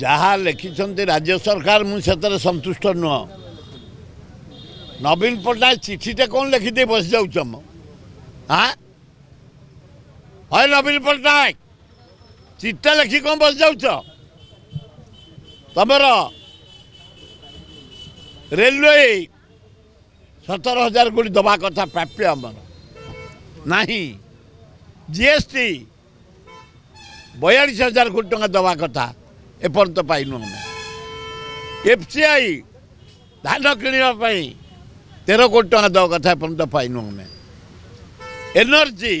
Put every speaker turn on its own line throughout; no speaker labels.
ଯାହା ଲେଖିଛନ୍ତି ରାଜ୍ୟ ସରକାର ମୁଁ ସେଥିରେ ସନ୍ତୁଷ୍ଟ ନୁହଁ ନବୀନ ପଟ୍ଟନାୟକ ଚିଠିଟେ କ'ଣ ଲେଖିଦେଇ ବସିଯାଉଛ ମ ହଁ ହଏ ନବୀନ ପଟ୍ଟନାୟକ ଚିଠିଟା ଲେଖି କ'ଣ ବସିଯାଉଛ ତମର ରେଲୱେ ସତର ହଜାର କୋଟି ଦେବା କଥା ପ୍ରାପ୍ୟ ଆମର ନାହିଁ ଜି ଏସ୍ ଟି ବୟାଳିଶ ହଜାର କୋଟି ଟଙ୍କା ଦେବା କଥା ଏପର୍ଯ୍ୟନ୍ତ ପାଇନୁ ଆମେ ଏଫ୍ସିଆଇ ଧାନ କିଣିବା ପାଇଁ ତେର କୋଟି ଟଙ୍କା ଦେବା କଥା ଏପର୍ଯ୍ୟନ୍ତ ପାଇନୁ ଆମେ ଏନର୍ଜି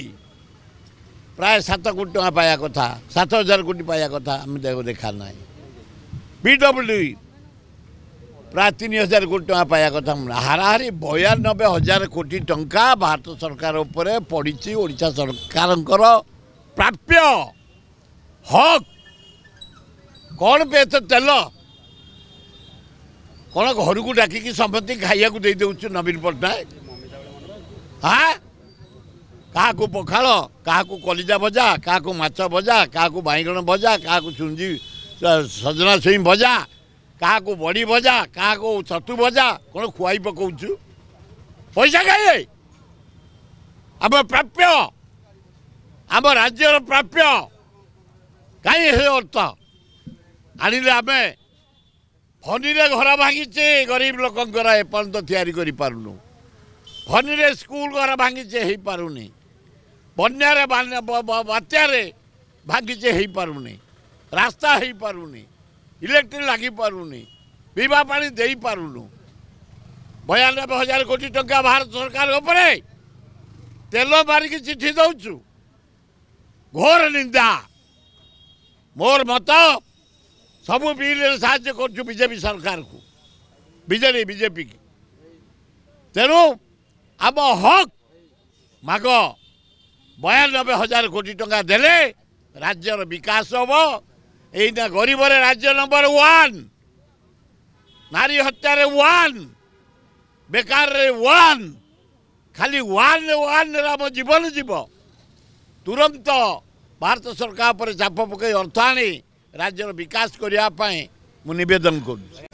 ପ୍ରାୟ ସାତ କୋଟି ଟଙ୍କା ପାଇବା କଥା ସାତ ହଜାର କୋଟି ପାଇବା କଥା ଆମେ ଦେଖା ନାହିଁ ପି ଡବ୍ଲ୍ୟୁ ପ୍ରାୟ ତିନି ହଜାର କୋଟି ଟଙ୍କା ପାଇବା କଥା ହାରାହାରି ବୟାନବେ ହଜାର କୋଟି ଟଙ୍କା ଭାରତ ସରକାର ଉପରେ ପଡ଼ିଛି ଓଡ଼ିଶା ସରକାରଙ୍କର ପ୍ରାପ୍ୟ ହକ୍ କ'ଣ ଏତେ ତେଲ କ'ଣ ଘରକୁ ଡାକିକି ସମସ୍ତେ ଖାଇବାକୁ ଦେଇଦେଉଛୁ ନବୀନ ପଟ୍ଟନାୟକ ହଁ କାହାକୁ ପଖାଳ କାହାକୁ କଲିଜା ଭଜା କାହାକୁ ମାଛ ଭଜା କାହାକୁ ବାଇଗଣ ଭଜା କାହାକୁ ଚୁଞ୍ଜି ସଜନା ଛୁଇଁ ଭଜା କାହାକୁ ବଡ଼ି ଭଜା କାହାକୁ ଛତୁ ଭଜା କ'ଣ ଖୁଆଇ ପକାଉଛୁ ପଇସା ଖାଇବେ ଆମ ପ୍ରାପ୍ୟ ଆମ ରାଜ୍ୟର ପ୍ରାପ୍ୟ କାହିଁ ହେ ଅର୍ଥ আনলে আমি ভনীরে ঘর ভাঙিছে গরিব লোকর এপর্যন্ত তৈরি করে পু ভনীরে স্কুল ঘর ভাঙিছে হয়ে পু বন্যার বাত্যার ভাঙিছে হয়ে পু রাস্তা হয়ে পু ইলেকট্রি লাগি পু পিবা পা পু বয়ানবে হাজার কোটি টাকা ভারত সরকার উপরে তেল মারিকি চিঠি দৌছু ঘোর নিন্দা মোর মত ସବୁ ବିଲ୍ରେ ସାହାଯ୍ୟ କରୁଛୁ ବିଜେପି ସରକାରକୁ ବିଜେଡ଼ି ବିଜେପିକି ତେଣୁ ଆମ ହକ୍ ମାଗ ବୟାନବେ ହଜାର କୋଟି ଟଙ୍କା ଦେଲେ ରାଜ୍ୟର ବିକାଶ ହେବ ଏଇନା ଗରିବରେ ରାଜ୍ୟ ନମ୍ବର ୱାନ୍ ନାରୀ ହତ୍ୟାରେ ୱାନ୍ ବେକାରରେ ୱାନ୍ ଖାଲି ୱାନ୍ ୱାନ୍ରେ ଆମ ଜୀବନ ଯିବ ତୁରନ୍ତ ଭାରତ ସରକାର ଉପରେ ଚାପ ପକାଇ ଅର୍ଥ ଆଣି राज्य विकास करने मुं नवेदन कर